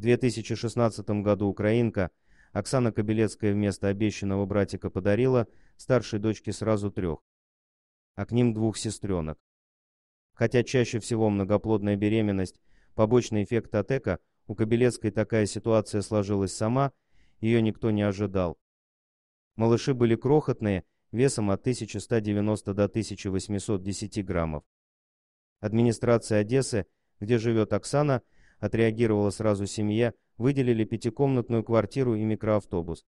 В 2016 году украинка Оксана Кобелецкая вместо обещанного братика подарила старшей дочке сразу трех, а к ним двух сестренок. Хотя чаще всего многоплодная беременность – побочный эффект от эко, у Кобелецкой такая ситуация сложилась сама, ее никто не ожидал. Малыши были крохотные, весом от 1190 до 1810 граммов. Администрация Одессы, где живет Оксана – отреагировала сразу семья, выделили пятикомнатную квартиру и микроавтобус.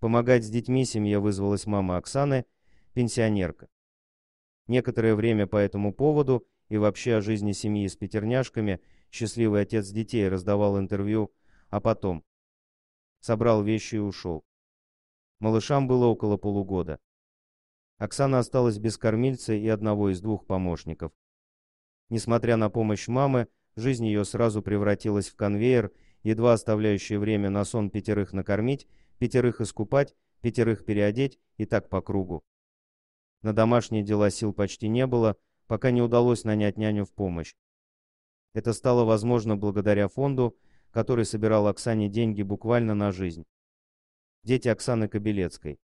Помогать с детьми семья вызвалась мама Оксаны, пенсионерка. Некоторое время по этому поводу и вообще о жизни семьи с пятерняшками счастливый отец детей раздавал интервью, а потом собрал вещи и ушел. Малышам было около полугода. Оксана осталась без кормильца и одного из двух помощников. Несмотря на помощь мамы, Жизнь ее сразу превратилась в конвейер, едва оставляющий время на сон пятерых накормить, пятерых искупать, пятерых переодеть и так по кругу. На домашние дела сил почти не было, пока не удалось нанять няню в помощь. Это стало возможно благодаря фонду, который собирал Оксане деньги буквально на жизнь. Дети Оксаны Кобелецкой.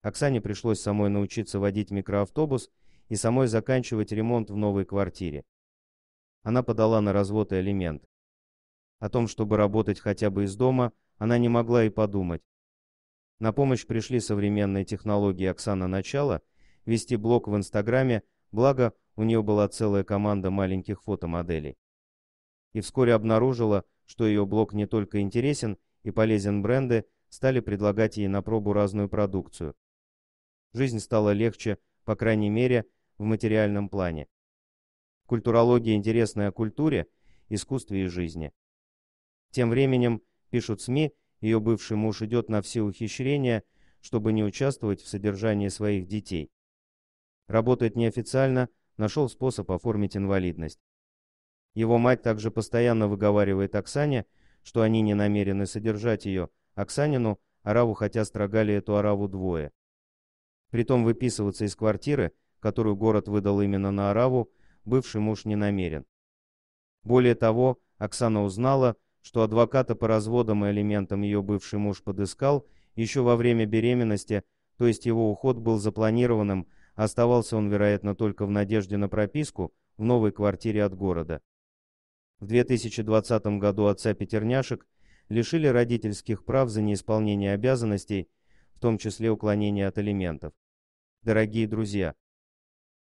Оксане пришлось самой научиться водить микроавтобус и самой заканчивать ремонт в новой квартире она подала на развод и алимент. О том, чтобы работать хотя бы из дома, она не могла и подумать. На помощь пришли современные технологии Оксана Начала, вести блог в Инстаграме, благо у нее была целая команда маленьких фотомоделей. И вскоре обнаружила, что ее блог не только интересен и полезен бренды, стали предлагать ей на пробу разную продукцию. Жизнь стала легче, по крайней мере, в материальном плане. Культурология интересная о культуре, искусстве и жизни. Тем временем, пишут СМИ, ее бывший муж идет на все ухищрения, чтобы не участвовать в содержании своих детей. Работает неофициально, нашел способ оформить инвалидность. Его мать также постоянно выговаривает Оксане, что они не намерены содержать ее, Оксанину, Араву, хотя строгали эту Араву двое. Притом выписываться из квартиры, которую город выдал именно на Араву, бывший муж не намерен. Более того, Оксана узнала, что адвоката по разводам и элементам ее бывший муж подыскал еще во время беременности, то есть его уход был запланированным, оставался он, вероятно, только в надежде на прописку в новой квартире от города. В 2020 году отца Петерняшек лишили родительских прав за неисполнение обязанностей, в том числе уклонение от элементов. Дорогие друзья,